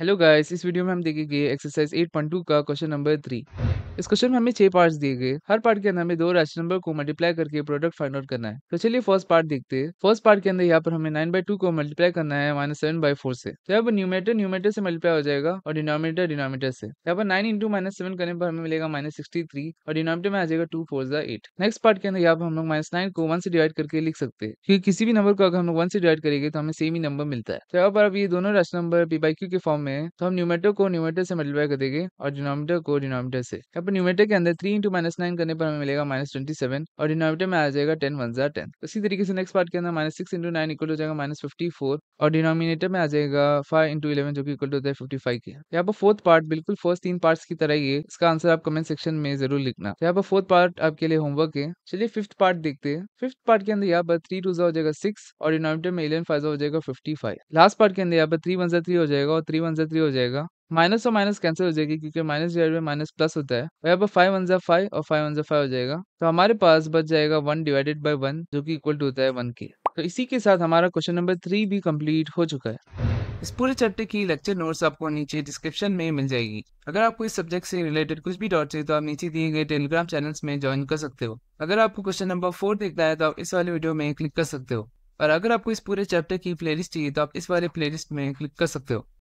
hello guys इस video में हम देखेंगे एक्सरसाइज 8.2 का क्वेश्चन नंबर थ्री इस क्वेश्चन में हमें छह पार्ट दिए गए हर पार्ट के अंदर हमें दो राशि नंबर को मल्टीप्लाई करके प्रोडक्ट फाइंड आउट करना है तो चलिए फर्स्ट पार्ट देखते हैं फर्स्ट पार्ट के अंदर यहाँ पर हमें नाइन बाई टू को मल्टीप्लाई करना है माइनस सेवन बाई फोर से तो यहाँ पर न्यूमेटर न्यूमेटर से मल्टीप्लाई हो जाएगा और डिनोमीटर डिनोमीटर से यहाँ पर नाइन इंटू माइनस सेवन करने पर हमें मिलेगा माइनस सिक्सटी थ्री और डिनोमीटर में आ जाएगा टू फोर जा एट नेक्स्ट पार्ट के अंदर यहाँ पर हम लोग माइनस नाइन को वन से डिवाइड करके लिख सकते हैं क्योंकि किसी भी नंबर को अगर हम लोग वन से डिवाइड करेंगे तो हमें सेम ही नंबर मिलता है तो यहाँ पर अब ये दोनों राशि नंबर पी बाई क्यू के फॉर्म में है तो हम न्यूमेटर को न्यूमेटर से मल्टीप्लाई कर देंगे और डिनोमीटर को डिनोमीटर से यहाँ पर न्यूमेटर के अंदर थ्री इंटू माइनस नाइन करने पर हमें मिलेगा माइनस ट्वेंटी सेवन और डिनोमीटर में आ जाएगा टेन वन जार टेन इसी तरीके से नेक्स्ट पार्ट के अंदर minus six into nine equal हो जाएगा माइनस फिफ्टी फोर और डिनोमिनेटर में आ जाएगा फाइव इंटू इलेवन जो कि इक्वल होता है फिफ्टी फाइव के यहाँ पर फोर्थ पार्ट बिल्कुल फर्स्ट तीन पार्ट की तरह ही इसका आंसर आप कमेंट सेक्शन में जरूर लिखना तो यहाँ पर फोर्थ पार्ट आपके लिए होमवर्क है चलिए फिफ्थ पार्ट देखते हैं फिफ्थ पार्ट के अंदर यहाँ पर थ्री टू हो जाएगा सिक्स और डिनोमिनेटर में इलेवन फाइव हो जाएगा फिफ्टी फाइव लास्ट पार्ट के अंदर यहाँ पर थ्री वन थ्री हो जाएगा और थ्री वन थ्री हो जाएगा माइनस और माइनस कैंसिल हो जाएगी क्योंकि minus divide by minus plus होता है यहाँ पर फाइव वन ज़ा फाइव और फाइव वन ज़ा फाइव हो जाएगा तो हमारे पास बच जाएगा वन डिवाइडेड बाई वन जो कि इक्वल टू होता है वन के तो इसी के साथ हमारा क्वेश्चन नंबर थ्री भी कंप्लीट हो चुका है इस पूरे चैप्टर की लेक्चर नोट्स आपको नीचे डिस्क्रिप्शन में मिल जाएगी अगर आपको इस सब्जेक्ट से रिलेटेड कुछ भी डाउट चाहिए तो आप नीचे दिए गए टेलीग्राम चैनल्स में ज्वाइन कर सकते हो अगर आपको क्वेश्चन नंबर फोर देखना है तो आप इस वाले वीडियो में क्लिक कर सकते हो और अगर आपको इस पूरे चैप्टर की प्लेलिस्ट चाहिए तो आप इस वाले प्लेलिस्ट में क्लिक कर सकते हो